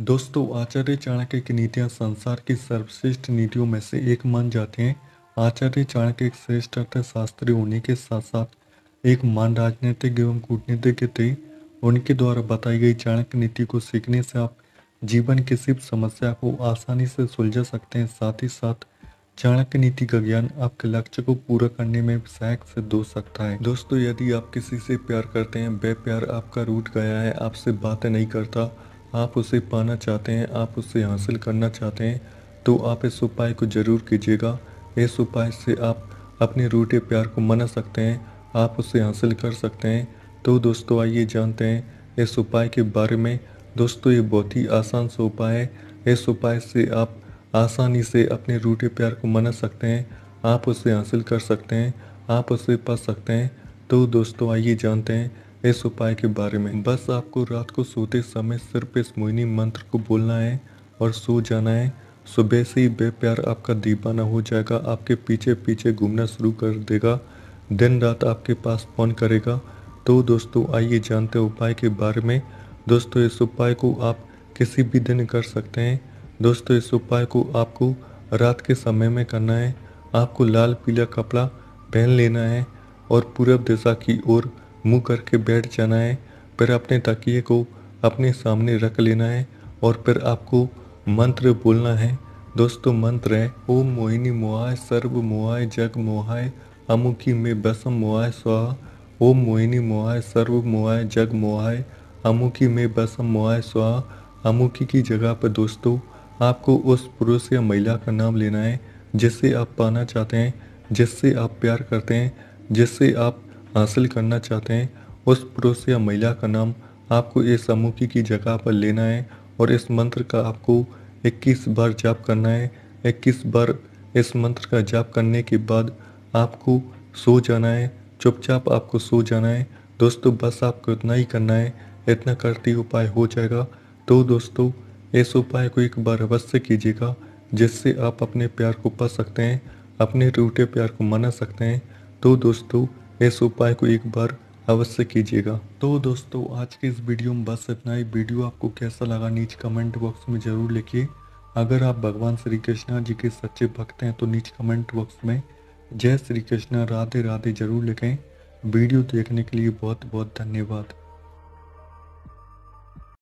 दोस्तों आचार्य चाणक्य की नीतियाँ संसार की सर्वश्रेष्ठ नीतियों में से एक मान जाते हैं आचार्य चाणक्य एक श्रेष्ठ अर्थशास्त्री होने के साथ साथ एक मान राजनीतिक एवं कूटनीतिज्ञ थे उनके द्वारा बताई गई चाणक्य नीति को सीखने से आप जीवन की सिर्फ समस्या को आसानी से सुलझा सकते हैं साथ ही साथ चाणक्य नीति का ज्ञान आपके लक्ष्य को पूरा करने में सहायक सिद्ध हो सकता है दोस्तों यदि आप किसी से प्यार करते हैं बे प्यार आपका रूट गया है आपसे बातें नहीं करता आप उसे पाना चाहते हैं आप उसे हासिल करना चाहते हैं तो आप इस उपाय को ज़रूर कीजिएगा इस उपाय से आप अपने रूठे प्यार को मना सकते हैं आप उसे हासिल कर सकते हैं तो दोस्तों आइए जानते हैं इस उपाय के बारे में दोस्तों ये बहुत ही आसान सा उपाय है इस उपाय से आप आसानी से अपने रूठे प्यार को मना सकते हैं आप उसे हासिल कर सकते हैं आप उसे पा सकते हैं तो दोस्तों आइए जानते हैं इस उपाय के बारे में बस आपको रात को सोते समय सिर्फ इस मोहिनी मंत्र को बोलना है और सो जाना है सुबह से ही बेप्यार आपका दीवाना हो जाएगा आपके पीछे पीछे घूमना शुरू कर देगा दिन रात आपके पास फोन करेगा तो दोस्तों आइए जानते हैं उपाय के बारे में दोस्तों इस उपाय को आप किसी भी दिन कर सकते हैं दोस्तों इस उपाय को आपको रात के समय में करना है आपको लाल पीला कपड़ा पहन लेना है और पूर्व दिशा की ओर मुंह करके बैठ जाना है फिर अपने तकिए को अपने सामने रख लेना है और फिर आपको मंत्र बोलना है दोस्तों मंत्र है ओम मोहिनी मोहाय सर्व मोहाय जग मोहाय अमुखी में बसम मोहाय स्वाहा ओम मोहिनी मोहाय सर्व मोहाय जग मोहाय अमुखी में बसम मोहाय स्वाहा अमुखी की जगह पर दोस्तों आपको उस पुरुष या महिला का नाम लेना है जिससे आप पाना चाहते हैं जिससे आप प्यार करते हैं जिससे आप हासिल करना चाहते हैं उस पुरुष या महिला का नाम आपको इस अमुखी की जगह पर लेना है और इस मंत्र का आपको 21 बार जाप करना है 21 बार इस मंत्र का जाप करने के बाद आपको सो जाना है चुपचाप आपको सो जाना है दोस्तों बस आपको इतना ही करना है इतना करते उपाय हो जाएगा तो दोस्तों इस उपाय को एक बार अवश्य कीजिएगा जिससे आप अपने प्यार को पा सकते हैं अपने टूटे प्यार को मना सकते हैं तो दोस्तों इस उपाय को एक बार अवश्य कीजिएगा तो दोस्तों आज के इस वीडियो में बस इतना ही वीडियो आपको कैसा लगा नीचे कमेंट बॉक्स में ज़रूर लिखिए अगर आप भगवान श्री कृष्णा जी के सच्चे भक्त हैं तो नीचे कमेंट बॉक्स में जय श्री कृष्णा राधे राधे जरूर लिखें वीडियो देखने के लिए बहुत बहुत धन्यवाद